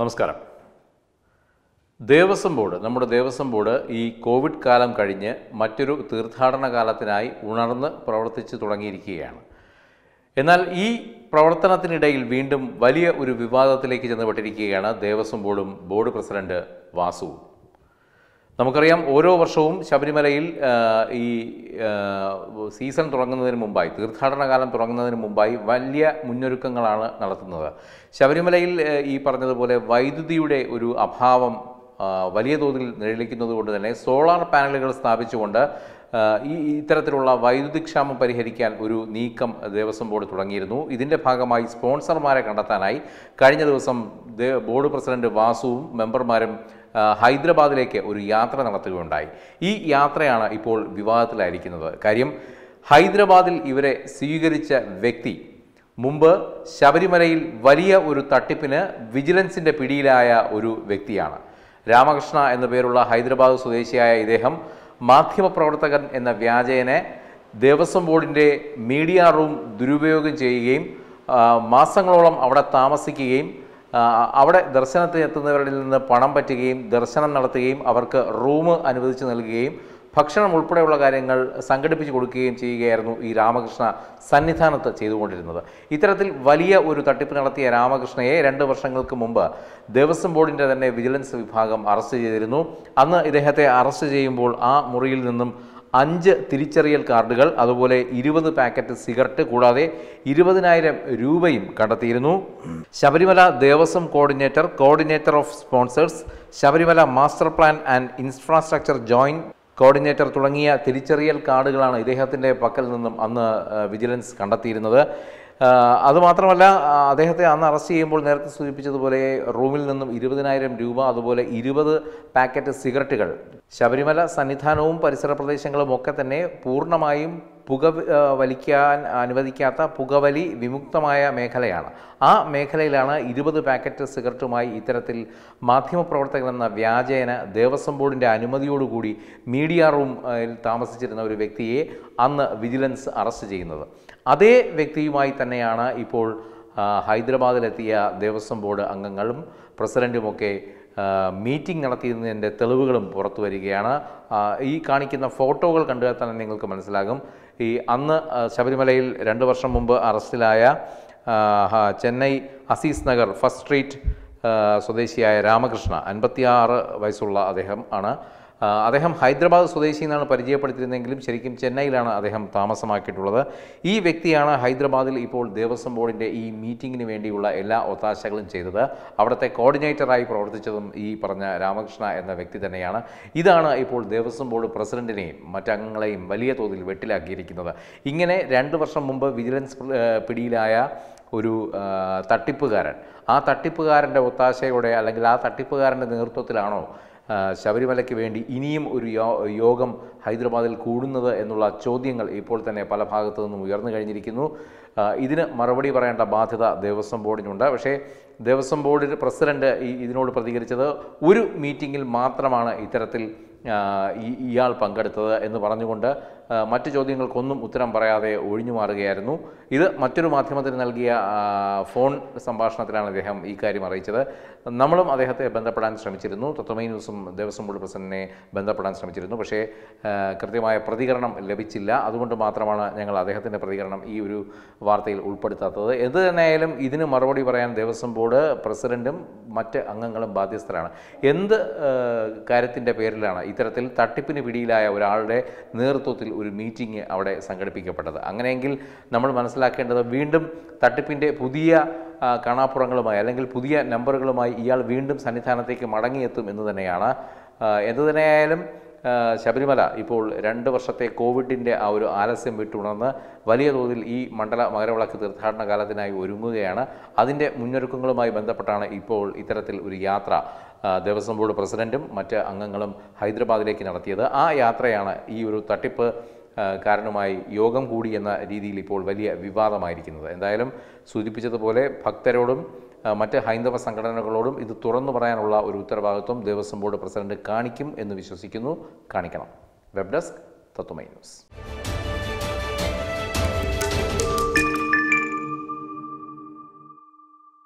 നമസ്കാരം ദേവസ്വം ബോർഡ് നമ്മുടെ ദേവസ്വം ബോർഡ് ഈ കോവിഡ് കാലം കഴിഞ്ഞ് മറ്റൊരു തീർത്ഥാടന കാലത്തിനായി ഉണർന്ന് പ്രവർത്തിച്ച് തുടങ്ങിയിരിക്കുകയാണ് എന്നാൽ ഈ പ്രവർത്തനത്തിനിടയിൽ വീണ്ടും വലിയ ഒരു വിവാദത്തിലേക്ക് ചെന്നപ്പെട്ടിരിക്കുകയാണ് ദേവസ്വം ബോർഡും ബോർഡ് പ്രസിഡന്റ് വാസുവും നമുക്കറിയാം ഓരോ വർഷവും ശബരിമലയിൽ ഈ സീസൺ തുടങ്ങുന്നതിന് മുമ്പായി കാലം തുടങ്ങുന്നതിന് മുമ്പായി വലിയ മുന്നൊരുക്കങ്ങളാണ് നടത്തുന്നത് ശബരിമലയിൽ ഈ പറഞ്ഞതുപോലെ വൈദ്യുതിയുടെ ഒരു അഭാവം വലിയ തോതിൽ നിഴലിക്കുന്നത് കൊണ്ട് തന്നെ സോളാർ പാനലുകൾ സ്ഥാപിച്ചുകൊണ്ട് ഈ ഇത്തരത്തിലുള്ള വൈദ്യുതിക്ഷാമം പരിഹരിക്കാൻ ഒരു നീക്കം ദേവസ്വം ബോർഡ് തുടങ്ങിയിരുന്നു ഇതിൻ്റെ ഭാഗമായി സ്പോൺസർമാരെ കണ്ടെത്താനായി കഴിഞ്ഞ ദിവസം ബോർഡ് പ്രസിഡന്റ് വാസുവും മെമ്പർമാരും ഹൈദരാബാദിലേക്ക് ഒരു യാത്ര നടത്തുകയുണ്ടായി ഈ യാത്രയാണ് ഇപ്പോൾ വിവാദത്തിലായിരിക്കുന്നത് കാര്യം ഹൈദരാബാദിൽ ഇവരെ സ്വീകരിച്ച വ്യക്തി മുമ്പ് ശബരിമലയിൽ വലിയ ഒരു തട്ടിപ്പിന് വിജിലൻസിൻ്റെ പിടിയിലായ ഒരു വ്യക്തിയാണ് രാമകൃഷ്ണ എന്ന പേരുള്ള ഹൈദരാബാദ് സ്വദേശിയായ ഇദ്ദേഹം മാധ്യമപ്രവർത്തകൻ എന്ന വ്യാജേനെ ദേവസ്വം ബോർഡിൻ്റെ മീഡിയ റൂം ദുരുപയോഗം ചെയ്യുകയും മാസങ്ങളോളം അവിടെ താമസിക്കുകയും അവിടെ ദർശനത്തിന് എത്തുന്നവരിൽ നിന്ന് പണം പറ്റുകയും ദർശനം നടത്തുകയും അവർക്ക് റൂം അനുവദിച്ച് നൽകുകയും ഭക്ഷണം ഉൾപ്പെടെയുള്ള കാര്യങ്ങൾ സംഘടിപ്പിച്ചു കൊടുക്കുകയും ചെയ്യുകയായിരുന്നു ഈ രാമകൃഷ്ണ സന്നിധാനത്ത് ചെയ്തുകൊണ്ടിരുന്നത് ഇത്തരത്തിൽ വലിയ ഒരു തട്ടിപ്പ് നടത്തിയ രാമകൃഷ്ണയെ രണ്ട് വർഷങ്ങൾക്ക് മുമ്പ് ദേവസ്വം ബോർഡിൻ്റെ തന്നെ വിജിലൻസ് വിഭാഗം അറസ്റ്റ് ചെയ്തിരുന്നു അന്ന് ഇദ്ദേഹത്തെ അറസ്റ്റ് ചെയ്യുമ്പോൾ ആ മുറിയിൽ നിന്നും അഞ്ച് തിരിച്ചറിയൽ കാർഡുകൾ അതുപോലെ ഇരുപത് പാക്കറ്റ് സിഗരറ്റ് കൂടാതെ ഇരുപതിനായിരം രൂപയും കണ്ടെത്തിയിരുന്നു Sabarimala Devaswom coordinator coordinator of sponsors Sabarimala master plan and infrastructure joint coordinator തുടങ്ങിയ തിരിച്ചറിയൽ കാർഡുകളാണ് ഇദ്ദേഹത്തിൻ്റെ പക്കൽ നിന്നും അന്ന് വിജിലൻസ് കണ്ടെത്തിയിരുന്നത് അതുമാത്രമല്ല അദ്ദേഹത്തെ അന്ന് അറസ്റ്റ് ചെയ്യുമ്പോൾ നേരത്തെ സൂചിപ്പിച്ചതുപോലെ റൂമിൽ നിന്നും ഇരുപതിനായിരം രൂപ അതുപോലെ ഇരുപത് പാക്കറ്റ് സിഗരറ്റുകൾ ശബരിമല സന്നിധാനവും പരിസര പ്രദേശങ്ങളും ഒക്കെ തന്നെ പൂർണ്ണമായും പുക വലിക്കാൻ അനുവദിക്കാത്ത പുകവലി വിമുക്തമായ മേഖലയാണ് ആ മേഖലയിലാണ് ഇരുപത് പാക്കറ്റ് സിഗരറ്റുമായി ഇത്തരത്തിൽ എന്ന വ്യാജേന ദേവസ്വം ബോർഡിൻ്റെ അനുമതിയോടുകൂടി മീഡിയ റൂമിൽ താമസിച്ചിരുന്ന ഒരു വ്യക്തിയെ അന്ന് വിജിലൻസ് അറസ്റ്റ് ചെയ്യുന്നത് അതേ വ്യക്തിയുമായി തന്നെയാണ് ഇപ്പോൾ ഹൈദരാബാദിലെത്തിയ ദേവസ്വം ബോർഡ് അംഗങ്ങളും പ്രസിഡൻറ്റുമൊക്കെ മീറ്റിംഗ് നടത്തിയതിൻ്റെ തെളിവുകളും പുറത്തു വരികയാണ് ഈ കാണിക്കുന്ന ഫോട്ടോകൾ കണ്ടു തന്നെ നിങ്ങൾക്ക് മനസ്സിലാകും ഈ അന്ന് ശബരിമലയിൽ രണ്ട് വർഷം മുമ്പ് അറസ്റ്റിലായ ചെന്നൈ അസീസ് നഗർ ഫസ്റ്റ് സ്ട്രീറ്റ് സ്വദേശിയായ രാമകൃഷ്ണ അൻപത്തിയാറ് വയസ്സുള്ള അദ്ദേഹം ആണ് അദ്ദേഹം ഹൈദരാബാദ് സ്വദേശി എന്നാണ് പരിചയപ്പെടുത്തിയിരുന്നെങ്കിലും ശരിക്കും ചെന്നൈയിലാണ് അദ്ദേഹം താമസമാക്കിയിട്ടുള്ളത് ഈ വ്യക്തിയാണ് ഹൈദരാബാദിൽ ഇപ്പോൾ ദേവസ്വം ബോർഡിൻ്റെ ഈ മീറ്റിങ്ങിന് വേണ്ടിയുള്ള എല്ലാ ഒത്താശകളും ചെയ്തത് അവിടുത്തെ കോർഡിനേറ്ററായി പ്രവർത്തിച്ചതും ഈ പറഞ്ഞ രാമകൃഷ്ണ എന്ന വ്യക്തി തന്നെയാണ് ഇതാണ് ഇപ്പോൾ ദേവസ്വം ബോർഡ് പ്രസിഡന്റിനെയും മറ്റംഗങ്ങളെയും വലിയ തോതിൽ വെട്ടിലാക്കിയിരിക്കുന്നത് ഇങ്ങനെ രണ്ട് വർഷം മുമ്പ് വിജിലൻസ് പിടിയിലായ ഒരു തട്ടിപ്പുകാരൻ ആ തട്ടിപ്പുകാരൻ്റെ ഒത്താശയോടെ അല്ലെങ്കിൽ ആ തട്ടിപ്പുകാരൻ്റെ നേതൃത്വത്തിലാണോ ശബരിമലയ്ക്ക് വേണ്ടി ഇനിയും ഒരു യോഗം ഹൈദരാബാദിൽ കൂടുന്നത് എന്നുള്ള ചോദ്യങ്ങൾ ഇപ്പോൾ തന്നെ പല ഭാഗത്തു നിന്നും ഉയർന്നു കഴിഞ്ഞിരിക്കുന്നു ഇതിന് മറുപടി പറയേണ്ട ബാധ്യത ദേവസ്വം ബോർഡിനുണ്ട് പക്ഷേ ദേവസ്വം ബോർഡ് പ്രസിഡന്റ് ഇതിനോട് പ്രതികരിച്ചത് ഒരു മീറ്റിങ്ങിൽ മാത്രമാണ് ഇത്തരത്തിൽ ഇയാൾ പങ്കെടുത്തത് എന്ന് പറഞ്ഞുകൊണ്ട് മറ്റു ചോദ്യങ്ങൾക്കൊന്നും ഉത്തരം പറയാതെ ഒഴിഞ്ഞു മാറുകയായിരുന്നു ഇത് മറ്റൊരു മാധ്യമത്തിന് നൽകിയ ഫോൺ സംഭാഷണത്തിലാണ് അദ്ദേഹം ഈ കാര്യം അറിയിച്ചത് നമ്മളും അദ്ദേഹത്തെ ബന്ധപ്പെടാൻ ശ്രമിച്ചിരുന്നു തത്വമൈ ന്യൂസും ദേവസ്വം ബോർഡ് പ്രസിഡന്റിനെ ബന്ധപ്പെടാൻ ശ്രമിച്ചിരുന്നു പക്ഷേ കൃത്യമായ പ്രതികരണം ലഭിച്ചില്ല അതുകൊണ്ട് മാത്രമാണ് ഞങ്ങൾ അദ്ദേഹത്തിൻ്റെ പ്രതികരണം ഈ ഒരു വാർത്തയിൽ ഉൾപ്പെടുത്താത്തത് എന്ത് തന്നെയായാലും ഇതിന് മറുപടി പറയാൻ ദേവസ്വം ബോർഡ് ബോർഡ് പ്രസിഡൻറ്റും മറ്റ് അംഗങ്ങളും ബാധ്യസ്ഥരാണ് എന്ത് കാര്യത്തിൻ്റെ പേരിലാണ് ഇത്തരത്തിൽ തട്ടിപ്പിന് പിടിയിലായ ഒരാളുടെ നേതൃത്വത്തിൽ ഒരു മീറ്റിംഗ് അവിടെ സംഘടിപ്പിക്കപ്പെട്ടത് അങ്ങനെയെങ്കിൽ നമ്മൾ മനസ്സിലാക്കേണ്ടത് വീണ്ടും തട്ടിപ്പിൻ്റെ പുതിയ കാണാപ്പുറങ്ങളുമായി അല്ലെങ്കിൽ പുതിയ നമ്പറുകളുമായി ഇയാൾ വീണ്ടും സന്നിധാനത്തേക്ക് മടങ്ങിയെത്തും എന്ന് തന്നെയാണ് എന്തു തന്നെയായാലും ശബരിമല ഇപ്പോൾ രണ്ട് വർഷത്തെ കോവിഡിൻ്റെ ആ ഒരു ആലസ്യം വിട്ടുണർന്ന് വലിയ തോതിൽ ഈ മണ്ഡല മകരവിളക്ക് തീർത്ഥാടന കാലത്തിനായി ഒരുങ്ങുകയാണ് അതിൻ്റെ മുന്നൊരുക്കങ്ങളുമായി ബന്ധപ്പെട്ടാണ് ഇപ്പോൾ ഇത്തരത്തിൽ ഒരു യാത്ര ദേവസ്വം ബോർഡ് പ്രസിഡൻറ്റും മറ്റ് അംഗങ്ങളും ഹൈദരാബാദിലേക്ക് നടത്തിയത് ആ യാത്രയാണ് ഈ ഒരു തട്ടിപ്പ് കാരണമായി യോഗം കൂടി എന്ന രീതിയിൽ ഇപ്പോൾ വലിയ വിവാദമായിരിക്കുന്നത് എന്തായാലും സൂചിപ്പിച്ചതുപോലെ ഭക്തരോടും മറ്റ് ഹൈന്ദവ സംഘടനകളോടും ഇത് തുറന്നു പറയാനുള്ള ഒരു ഉത്തരവാദിത്വം ദേവസ്വം ബോർഡ് പ്രസിഡന്റ് കാണിക്കും എന്ന് വിശ്വസിക്കുന്നു കാണിക്കണം വെബ് ഡെസ്ക് തത്വമൈ ന്യൂസ്